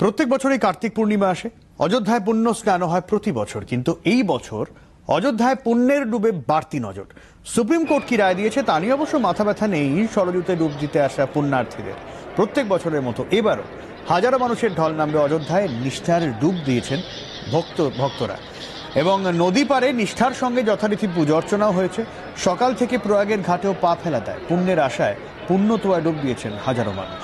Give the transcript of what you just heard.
প্রত্যেক বছরই কার্তিক পূর্ণিমা আসে অযোধ্যায় পুণ্য স্নান হয় প্রতি বছর কিন্তু এই বছর অযোধ্যায় পুণ্যের ডুবে বাড়তি নজর সুপ্রিম কোর্ট কি রায় দিয়েছে তা নিয়ে অবশ্য মাথা ব্যথা নেই সরযুতে ডুব দিতে আসা পুণ্যার্থীদের প্রত্যেক বছরের মতো এবারও হাজারো মানুষের ঢল নামবে অযোধ্যায় নিষ্ঠার ডুব দিয়েছেন ভক্ত ভক্তরা এবং নদী পারে নিষ্ঠার সঙ্গে যথারীতি পুজো অর্চনাও হয়েছে সকাল থেকে প্রয়াগের ঘাটেও পা ফেলা দেয় পুণ্যের আশায় পুণ্যতোয়া ডুব দিয়েছেন হাজারো মানুষ